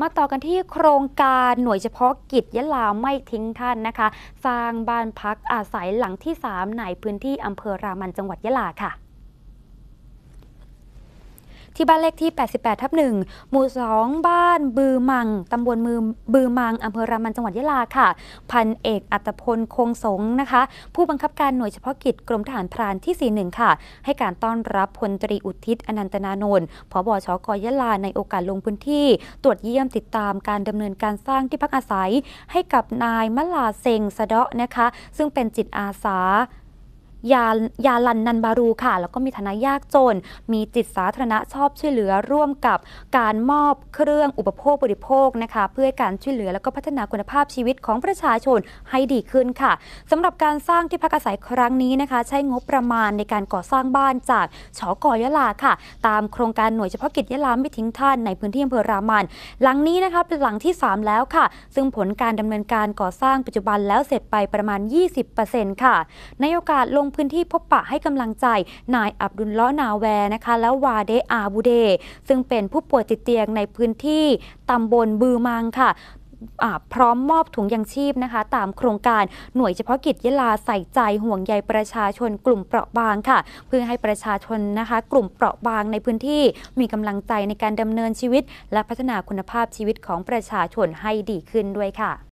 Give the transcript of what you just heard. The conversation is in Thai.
มาต่อกันที่โครงการหน่วยเฉพาะกิจยะลาไม่ทิ้งท่านนะคะ สร้างบ้านพักอาศัยหลังที่3ในพื้นที่อำเภอรามันจังหวัดยะลาค่ะที่บ้านเลขที่ 88 ทับ 1 หมู่ 2 บ้านบือมัง ตำบลมือบือมังอำเภอรามันจังหวัดยะลาค่ะ พันเอกอัตพลคงสง นะคะ ผู้บังคับการหน่วยเฉพาะกิจกรมทหารพรานที่ 41 ค่ะ ให้การต้อนรับพลตรีอุทิศอนันตนานนท์ผบชกยะลาในโอกาสลงพื้นที่ ตรวจเยี่ยมติดตามการดำเนินการสร้างที่พักอาศัยให้กับนายมลาเซงสะเดาะนะคะ ซึ่งเป็นจิตอาสายายาลันนันบารูค่ะแล้วก็มีฐานะยากจน มีจิตสาธารณะชอบช่วยเหลือ ร่วมกับการมอบเครื่องอุปโภคบริโภคนะคะเพื่อการช่วยเหลือแล้วก็พัฒนาคุณภาพชีวิตของประชาชนให้ดีขึ้นค่ะ สำหรับการสร้างที่พักอาศัยครั้งนี้นะคะ ใช้งบประมาณในการก่อสร้างบ้านจากชอกอยะลาค่ะตามโครงการหน่วยเฉพาะกิจยะลาไม่ทิ้งท่านในพื้นที่อำเภอรามันหลังนี้นะคะเป็นหลังที่ 3 แล้วค่ะ ซึ่งผลการดำเนินการก่อสร้างปัจจุบันแล้วเสร็จไปประมาณ 20%ค่ะในโอกาสลงพื้นที่พบปะให้กำลังใจนายอับดุลเลาะนาแวนะคะและวาเดอาบูเดซึ่งเป็นผู้ป่วยติดเตียงในพื้นที่ตำบลบือมังค่ะพร้อมมอบถุงยังชีพนะคะ ตามโครงการหน่วยเฉพาะกิจยะลาใส่ใจห่วงใยประชาชน กลุ่มเปราะบางค่ะ เพื่อให้ประชาชนนะคะ กลุ่มเปราะบางในพื้นที่มีกำลังใจในการดำเนินชีวิต และพัฒนาคุณภาพชีวิตของประชาชนให้ดีขึ้นด้วยค่ะ